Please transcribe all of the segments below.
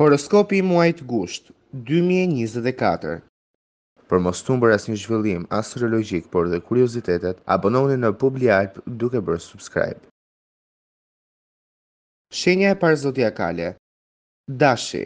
Horoskopi muajt gusht, 2024. Për mos të mbër as një zhvillim astrologik, por dhe kuriozitetet, abononi në Publi Alp duke bërë subscribe. Shenja e parë zodiakale. Dashi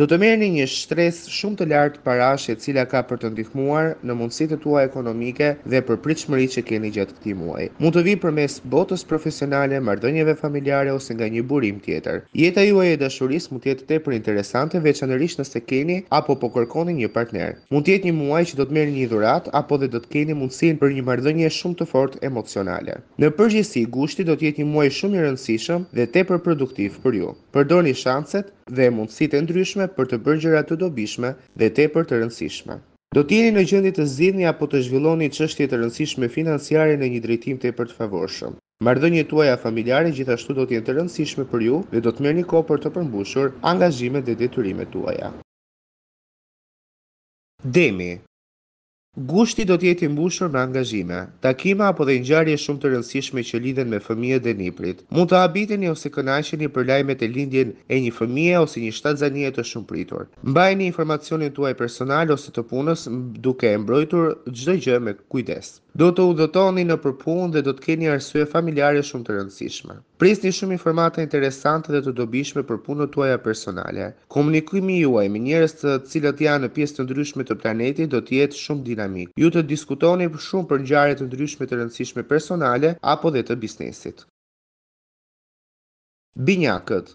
Do të merrni një shtres shumë të lartë parash e cila ka për të ndihmuar në mundësitë tuaja ekonomike dhe për shmëri që keni gjatë këtij muaji. Mund të vi përmes botës profesionale, marrëdhënieve familjare ose nga një burim tjetër. Jeta juaj e dashuris mund të jetë tepër interesante veçanërisht nëse keni apo po kërkoni një partner. Mund të jetë një muaj që do të merrni një dhuratë apo dhe do të keni mundësinë për një marrëdhënie shumë të fortë emocionale. Në përgjithësi, gushti do të jetë një muaj shumë i rëndësishëm dhe tepër produktiv për ju. Përdorni shanset dhe mundësit e ndryshme për të bërgjera të dobishme dhe te për të rëndësishme. Do t'jeni në gjendje të zidhni apo të zhvilloni qështje të rëndësishme financiare në një drejtim të e për të favorshëm. Mardhënje tuaja familjare gjithashtu do t'jen të rëndësishme për ju dhe do t'mer një kohë për të përmbushur angazhime dhe detyrimet tuaja. Demi, Gushti do të jetë i mbushur me angazhime, takime apo dhe ngjarje shumë të rëndësishme që lidhen me fëmije dhe niprit. Mund të habiteni ose kënaqeni për lajmet e lindjen e një fëmije ose një shtatzanie të shumë pritur. Mbajeni informacionin tuaj personal ose të punës duke e mbrojtur çdo gjë me kujdes. Do të udhëtoni në përpun dhe do të keni arsye familjare shumë të rëndësishme. Prisni shumë informata interesante dhe të dobishme për të tuaja personale. Komunikimi juaj me njerëz të cilët janë në pjesë të ndryshme të planetit do të jetë shumë dinamik. Ju të diskutoni shumë për ngjarje të ndryshme të rëndësishme personale apo dhe të biznesit. Binjakët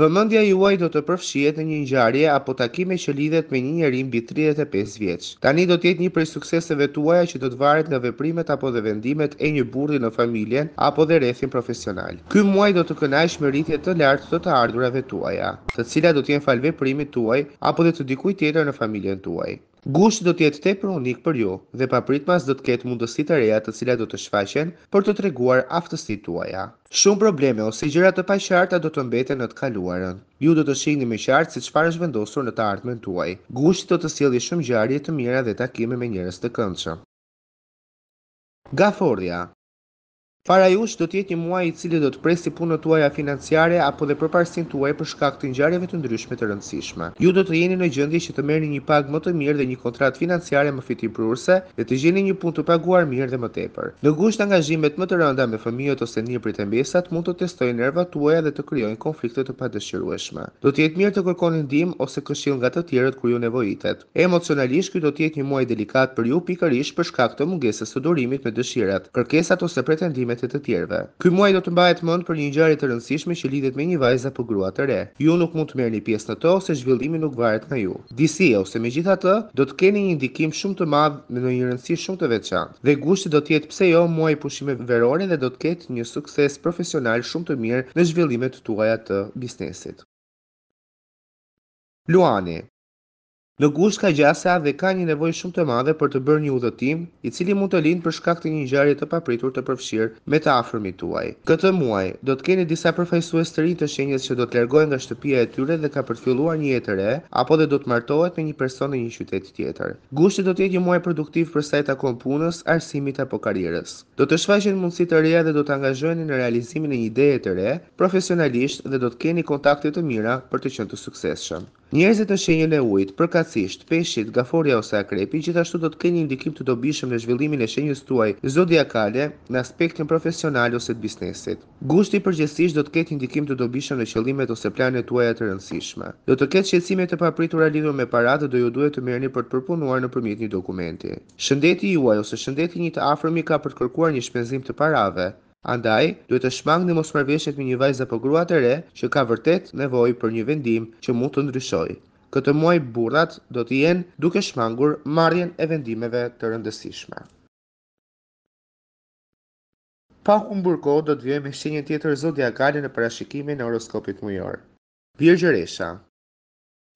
Vëmendja juaj do të përfshihet në një ngjarje apo takime që lidhet me një njeri mbi 35 vjeç. Tani do të jetë një prej sukseseve tuaja që do të varet nga veprimet apo dhe vendimet e një burdi në familjen apo dhe rethin profesional. Ky muaj do të kënaqësh me rritje të lartë të të ardhurave tuaja, të cilat do të jenë primit veprimit tuaj apo dhe të dikujt tjetër në familjen tuaj. Gushti do të jetë tepër unik për ju dhe papritmas do të ketë mundësi të reja të cilat do të shfaqen për të treguar aftësitë tuaja. Shumë probleme ose gjëra të paqarta do të mbeten në të kaluarën. Ju do të shihni me qartë se çfarë është vendosur në të ardhmen tuaj. Gushti do të sjellë shumë ngjarje të mira dhe takime me njerëz të këndshëm. Gafordia Para jush do të jetë një muaj i cili do të presi punën tuaja financiare apo dhe përparësinë tuaj për shkak të ngjarjeve të ndryshme të rëndësishme. Ju do të jeni në gjendje që të merrni një pagë më të mirë dhe një kontratë financiare më prurse dhe të gjeni një pun të paguar mirë dhe më tepër. Në gusht angazhimet më të rënda me fëmijët ose nipërit e mbesat mund të testojnë nervat tuaja dhe të krijojnë konflikte të padëshirueshme. Do të jetë mirë të kërkoni ndihmë ose këshill nga të tjerët kur ju nevojitet. Emocionalisht ky do të jetë një muaj delikat për ju pikërisht për shkak të mungesës së durimit me dëshirat, kërkesat ose pretendimet shërbimet të tjerëve. Ky muaj do të mbahet mend për një ngjarje të rëndësishme që lidhet me një vajzë apo grua të re. Ju nuk mund të merrni pjesë në to ose zhvillimi nuk varet nga ju. Disi ose megjithatë, do të keni një ndikim shumë të madh me një rëndësi shumë të veçantë. Dhe gushti do të jetë pse jo muaj pushime verore dhe do të ketë një sukses profesional shumë të mirë në zhvillimet tuaja të biznesit. Luani, Në gusht ka gjasa dhe ka një nevoj shumë të madhe për të bërë një udhëtim, i cili mund të lindë për shkak të një njarje të papritur të përfshirë me të afrëmi tuaj. Këtë muaj, do të keni disa përfajsu të rinjë të shenjës që do të lergojnë nga shtëpia e tyre dhe ka për të filluar një jetër e, apo dhe do të martohet me një person në një qytet tjetër. Gushti do të jetë një muaj produktiv për sajta kompunës, punës, arsimit apo karierës. Do të shfaqen reja dhe do të në realizimin e një ideje të re, profesionalisht dhe do të keni kontakte të mira për të qenë të Njerëzit të shenjën e ujit, përkatësisht, peshit, gaforja ose akrepi, gjithashtu do të kenë një indikim të dobishëm në zhvillimin e shenjës tuaj zodiakale në aspektin profesional ose të biznesit. Gushti përgjithsisht do të ketë indikim të dobishëm në qëllimet ose planet tuaja të rëndësishme. Do të ketë shqetësime të papritura lidhur me paratë, do ju duhet të merrni për të përpunuar nëpërmjet një dokumenti. Shëndeti juaj ose shëndeti një të afërmi ka për të kërkuar një shpenzim të parave, Andaj, duhet të në mos marrveshjet me një vajzë apo grua të re që ka vërtet nevojë për një vendim që mund të ndryshojë. Këtë muaj burrat do të jenë duke shmangur marrjen e vendimeve të rëndësishme. Pa humbur burko do të vijë me shenjën tjetër zodiakale në parashikimin e horoskopit mujor. Virgjëresha,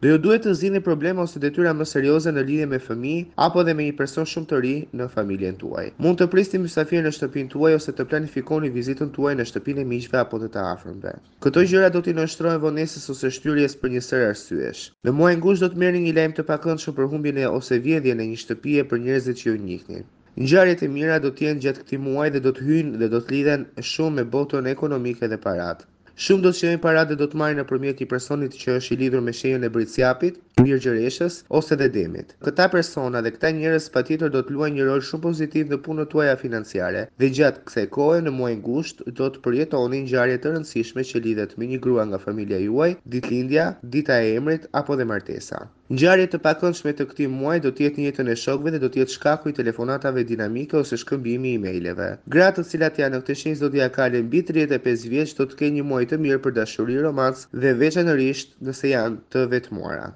Dhe ju duhet të zini probleme ose detyra më serioze në lidhje me fëmijë apo dhe me një person shumë të ri në familjen tuaj. Mund të prisni mësafirë në shtëpinë tuaj ose të planifikoni vizitën tuaj në shtëpinë e miqve apo të të afërmve. Këto gjëra do t'i nështrojnë vonesës ose shtyrjes për një sër arsyesh. Në muajin ngushtë do të merrni një lajm të pakëndshëm për humbjen e ose vjedhjen e një shtëpie për njerëzit që ju njihni. Ngjarjet e mira do të gjatë këtij muaji dhe do të hyjnë dhe do të lidhen shumë me botën ekonomike dhe parat. Shumë do të qenë paratë do të marrin nëpërmjet një personi që është i lidhur me shenjën e Britsjapit, mirëgjëreshës ose dedemit. Këta persona dhe këta njerëz patjetër do të luajnë një rol shumë pozitiv në punën tuaj financiare dhe gjatë kësaj kohe në muajin gusht do të përjetoni ngjarje të rëndësishme që lidhet me një grua nga familja juaj, ditëlindja, dita e emrit apo dhe martesa. Ngjarje të pakëndshme të këtij muaji do të jetë në jetën e shokëve dhe do të jetë shkaku i telefonatave dinamike ose shkëmbimi i emailëve. Gratë të cilat janë në këtë shenjë zodiakale mbi 35 vjeç do të kenë një muaj të mirë për dashuri, romancë dhe veçanërisht nëse janë të vetmuara.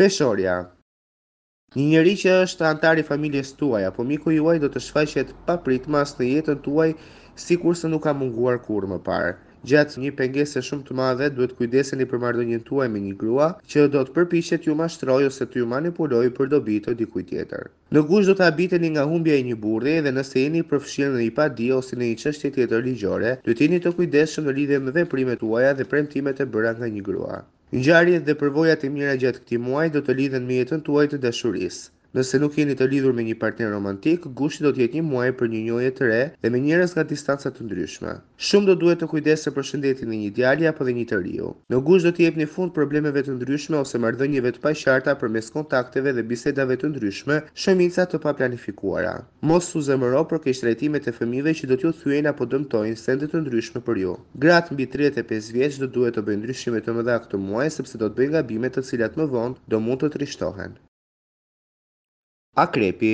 Peshorja Një njëri që është antari familjes tuaj, apo miku juaj do të shfaqet pa mas në jetën tuaj, si se nuk ka munguar kur më parë. Gjatë një pengese shumë të madhe, duhet kujdeseni për mardonjën tuaj me një grua, që do të përpishet ju mashtroj ose të ju manipuloj për dobi të dikuj tjetër. Në gush do të abiteni nga humbja e një burri dhe nëse jeni përfshirë në i pa di ose në i qështje tjetër ligjore, duhet jeni të kujdeshëm në lidhje me veprimet tuaja dhe premtimet e bëra nga një grua. Ngjarjet dhe përvojat e mira gjatë këtij muaji do të lidhen me jetën tuaj të dashurisë. Nëse nuk jeni të lidhur me një partner romantik, gushti do të jetë një muaj për një njohje të re dhe me njerëz nga distanca të ndryshme. Shumë do duhet të kujdesesh për shëndetin e një djali apo dhe një të riu. Në gusht do të jepni fund problemeve të ndryshme ose marrëdhënieve të paqarta përmes kontakteve dhe bisedave të ndryshme, shëmica të paplanifikuara. Mos u zemëro për keq trajtimet e fëmijëve që do t'ju thyejnë apo dëmtojnë sende të ndryshme për ju. Grat mbi 35 vjeç do duhet të bëjnë ndryshime të mëdha këtë muaj sepse do të bëjnë gabime të cilat më vonë do mund të trishtohen. Akrepi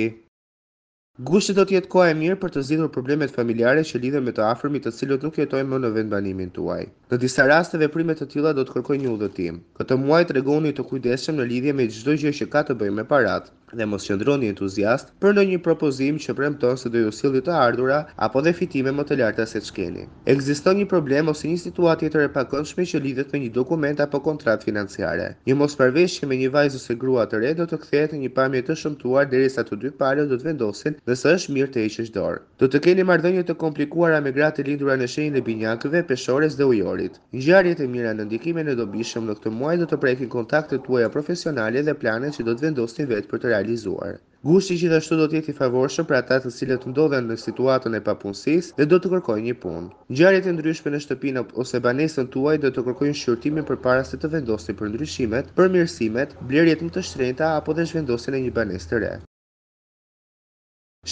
Gushti do të jetë koha e mirë për të zgjidhur problemet familjare që lidhen me të afërmit të cilët nuk jetojnë më në vend banimin tuaj. Në disa raste primet të tilla do të kërkojnë një udhëtim. Këtë muaj tregoni të, të kujdeshëm në lidhje me çdo gjë që ka të bëjë me parat dhe mos qëndroni entuziast për ndonjë propozim që premton se do ju sjellë të ardhurë apo dhe fitime më të larta se ç'keni. Ekziston një problem ose një situatë tjetër e pakëndshme që lidhet me një dokument apo kontratë financiare. Një mosmarrveshje me një vajzë ose grua të re do të kthehet një pamje të shëmtuar derisa të dy palët do të vendosin nëse është mirë të heqësh dorë. Do të keni marrëdhënie të komplikuara me gratë të lindura në shenjën e binjakëve, peshorës dhe ujorit. Ngjarjet e mira në ndikimin e dobishëm në këtë muaj do të prekin kontaktet tuaja profesionale dhe planet që do të vendosni vetë për të realizuar realizuar. Gushti gjithashtu do të jetë i favorshëm për ata të cilët ndodhen në situatën e papunësisë dhe do të kërkojnë një punë. Ngjarjet e ndryshme në shtëpinë ose banesën tuaj do të kërkojnë shqyrtimin përpara se të vendosni për ndryshimet, përmirësimet, blerjet më të shtrenjta apo dhe zhvendosjen e një banesë të re.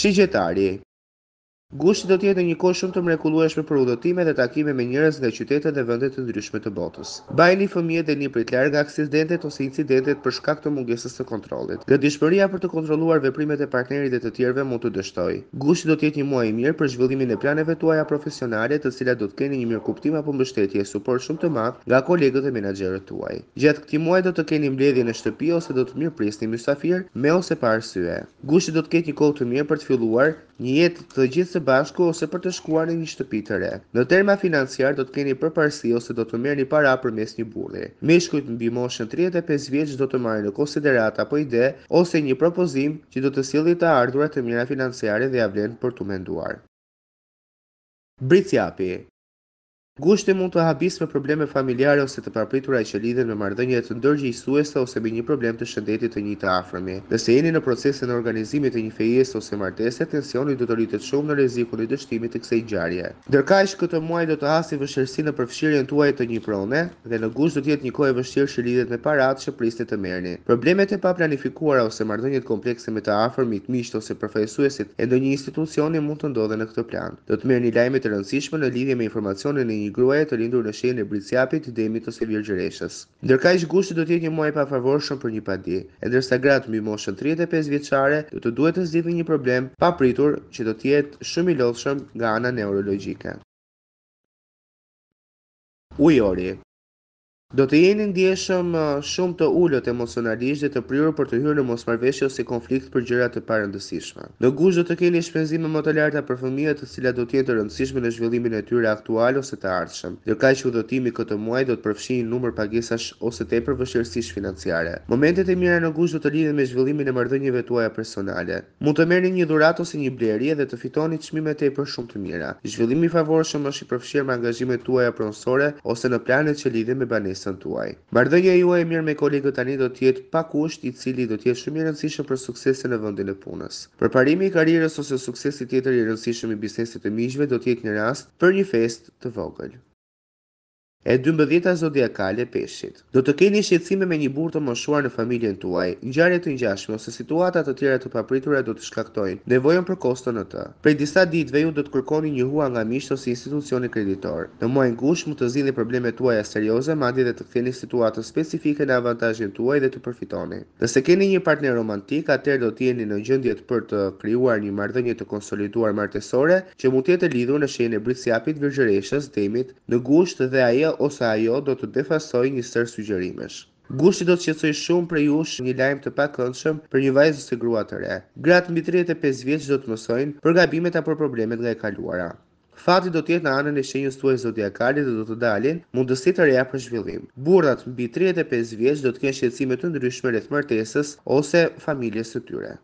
Shigjetari Gushti do të jetë një kohë shumë të mrekullueshme për udotime dhe takime me njerëz nga qytete dhe vende të ndryshme të botës. Bajni fëmijët dhe prit larg aksidentet ose incidentet për shkak të mungesës së kontrollit. Gatishmëria për të kontrolluar veprimet e partnerit dhe të tjerëve mund të dështojë. Gushti do të jetë një muaj i mirë për zhvillimin e planeve tuaja profesionale, të cilat do të keni një mirëkuptim apo mbështetje suport shumë të madh nga kolegët e menaxherët tuaj. Gjatë këtij muaji do të keni shtëpi ose do të mirëprisni mysafir me ose pa arsye. do të ketë një kohë të mirë për të filluar një jetë të gjithë së bashku ose për të shkuar në një shtëpi të re. Në terma financiar do të keni përparësi ose do të merrni para përmes një burri. Meshkujt mbi moshën 35 vjeç do të marrin në konsiderat apo ide ose një propozim që do të sjellë të ardhurat të mira financiare dhe avlen vlen për të menduar. Britjapi, Gushti mund të habisë me probleme familjare ose të papritura që lidhen me marrëdhënie të ndërgjegjësuese ose me një problem të shëndetit të një të Dhe Nëse jeni në procesin e organizimit të një fejes ose martese, tensioni do të rritet shumë në rrezikun e dështimit të kësaj ngjarje. Ndërkaq këtë muaj do të hasi vështirësi në përfshirjen tuaj të një prone dhe në gusht do të jetë një kohë e vështirë që lidhet me paratë që prisni të merrni. Problemet e paplanifikuara ose marrëdhëniet komplekse me të afërmit, ose e ndonjë institucioni mund të ndodhen në këtë plan. Do të merrni lajme të rëndësishme në lidhje me informacionin gruaja të lindur në shenjën e Brizjapit të Demit ose Virgjëreshës. Ndërka gushti do të jetë një muaj pa favorshëm për një padi, e ndërsa gratë mbi moshën 35 vjeçare do të duhet të zgjidhin një problem pa pritur që do të jetë shumë i lodhshëm nga ana neurologjike. Ujori Do të jeni ndjeshëm uh, shumë të ullët emocionalisht dhe të prirur për të hyrë në mos ose konflikt për gjëra të parëndësishme. Në gush do të keni shpenzime më të larta për fëmijët të cilat do të jetë të rëndësishme në zhvillimin e tyre aktual ose të ardhshëm. Dhe kaq udhëtimi këtë muaj do të përfshijë numër pagesash ose tepër vështirësish financiare. Momentet e mira në gush do të lidhen me zhvillimin e marrëdhënieve tuaja personale. Mund të merrni një dhuratë ose një blerje dhe të fitoni çmime tepër shumë të mira. Zhvillimi i favorshëm është i përfshirë me angazhimet tuaja ose në planet që lidhen me biznesën tuaj. Marrëdhënia juaj e mirë me kolegët tani do të jetë pa kusht i cili do të jetë shumë i rëndësishëm për suksesin e vendit të punës. Për parimi i karrierës ose suksesit tjetër i rëndësishëm i biznesit të mishve do të jetë një rast për një fest të vogël e 12 zodiakale peshqit. Do të keni shqetësime me një burrë të moshuar në familjen tuaj. Ngjarje të ngjashme ose situata të tjera të papritura do të shkaktojnë nevojën për kosto në të. Prej disa ditëve ju do të kërkoni një hua nga mish ose institucioni kreditor. Në muajin gusht mund të probleme problemet tuaja serioze, madje edhe të keni situatën specifike në avantazhin tuaj dhe të përfitoni. Nëse keni një partner romantik, atër do të jeni në gjendje për të krijuar një marrëdhënie të konsoliduar martësore që mund të jetë lidhur në shenjën e brisjapit virgjëreshës, demit, në gusht dhe ajo ose ajo do të defasoj një sër sugjerimesh. Gushti do të qetësoj shumë për ju një lajm të pakëndshëm për një vajzës të grua të re. Gratë mbi 35 vjeç do të mësojnë për gabimet apo problemet nga e kaluara. Fati do të jetë në anën e shenjës tuaj zodiakale dhe do të dalin mundësit të reja për zhvillim. Burrat mbi 35 vjeç do të kënë shqetësime të ndryshme rreth martesës ose familjes së tyre.